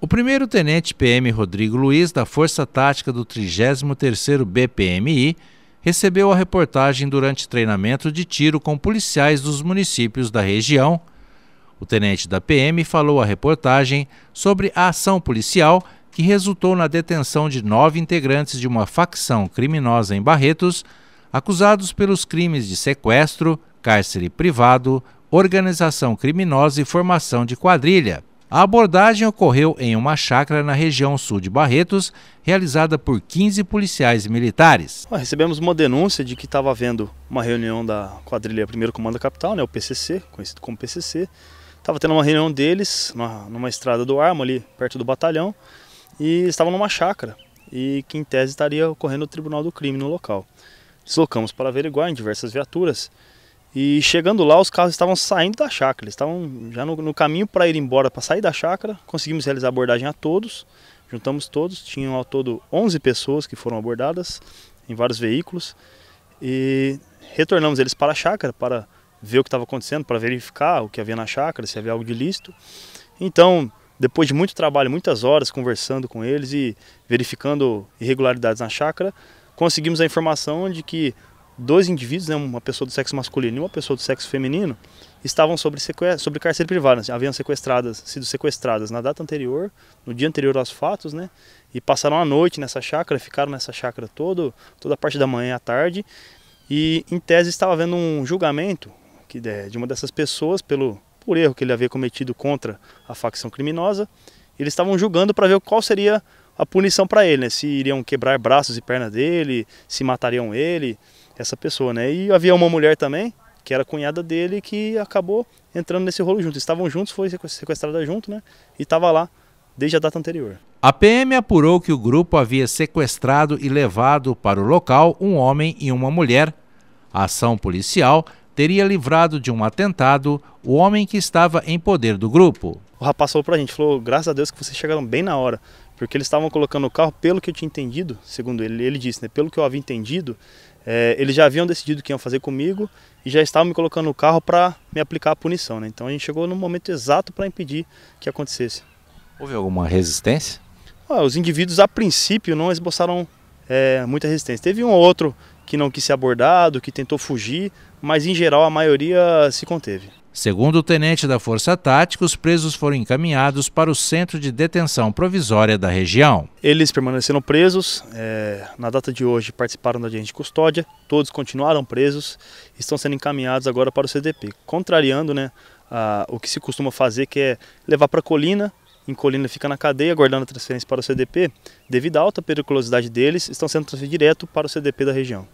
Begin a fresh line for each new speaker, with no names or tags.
O primeiro-tenente PM Rodrigo Luiz, da Força Tática do 33º BPMI, recebeu a reportagem durante treinamento de tiro com policiais dos municípios da região. O tenente da PM falou a reportagem sobre a ação policial que resultou na detenção de nove integrantes de uma facção criminosa em Barretos, acusados pelos crimes de sequestro, cárcere privado, organização criminosa e formação de quadrilha. A abordagem ocorreu em uma chácara na região sul de Barretos, realizada por 15 policiais militares.
recebemos uma denúncia de que estava havendo uma reunião da quadrilha Primeiro Comando Capital, né, o PCC, conhecido como PCC. Estava tendo uma reunião deles numa, numa estrada do Armo, ali perto do batalhão, e estavam numa chácara, e que em tese estaria ocorrendo o Tribunal do Crime no local. Deslocamos para averiguar em diversas viaturas e chegando lá, os carros estavam saindo da chácara, eles estavam já no, no caminho para ir embora, para sair da chácara. Conseguimos realizar abordagem a todos, juntamos todos, tinham ao todo 11 pessoas que foram abordadas em vários veículos. E retornamos eles para a chácara para ver o que estava acontecendo, para verificar o que havia na chácara, se havia algo de lícito. Então, depois de muito trabalho, muitas horas conversando com eles e verificando irregularidades na chácara, conseguimos a informação de que dois indivíduos, né, uma pessoa do sexo masculino e uma pessoa do sexo feminino, estavam sobre, sobre cárcere privado, né, haviam sequestradas, sido sequestradas na data anterior, no dia anterior aos fatos, né, e passaram a noite nessa chácara, ficaram nessa chácara todo, toda a parte da manhã e à tarde, e em tese estava havendo um julgamento que é, de uma dessas pessoas pelo por erro que ele havia cometido contra a facção criminosa, eles estavam julgando para ver qual seria a punição para ele, né, se iriam quebrar braços e pernas dele, se matariam ele, essa pessoa, né? E havia uma mulher também, que era cunhada dele, que acabou entrando nesse rolo junto. Estavam juntos, foi sequestrada junto, né? E estava lá desde a data anterior.
A PM apurou que o grupo havia sequestrado e levado para o local um homem e uma mulher. A ação policial teria livrado de um
atentado o homem que estava em poder do grupo. O rapaz falou para a gente, falou, graças a Deus que vocês chegaram bem na hora, porque eles estavam colocando o carro, pelo que eu tinha entendido, segundo ele, ele disse, né, pelo que eu havia entendido, é, eles já haviam decidido o que iam fazer comigo e já estavam me colocando no carro para me aplicar a punição. Né? Então a gente chegou no momento exato para impedir que acontecesse. Houve alguma
resistência?
Ah, os indivíduos, a princípio, não esboçaram é, muita resistência. Teve um ou outro que não quis ser abordado, que tentou fugir, mas em geral a maioria se conteve.
Segundo o tenente da Força Tática, os presos foram encaminhados para o centro de detenção provisória da região.
Eles permaneceram presos. É, na data de hoje, participaram da audiência de custódia. Todos continuaram presos. Estão sendo encaminhados agora para o CDP, contrariando né, a, o que se costuma fazer, que é levar para a colina em Colina fica na cadeia aguardando a transferência para o CDP, devido à alta periculosidade deles, estão sendo transferidos direto para o CDP da região.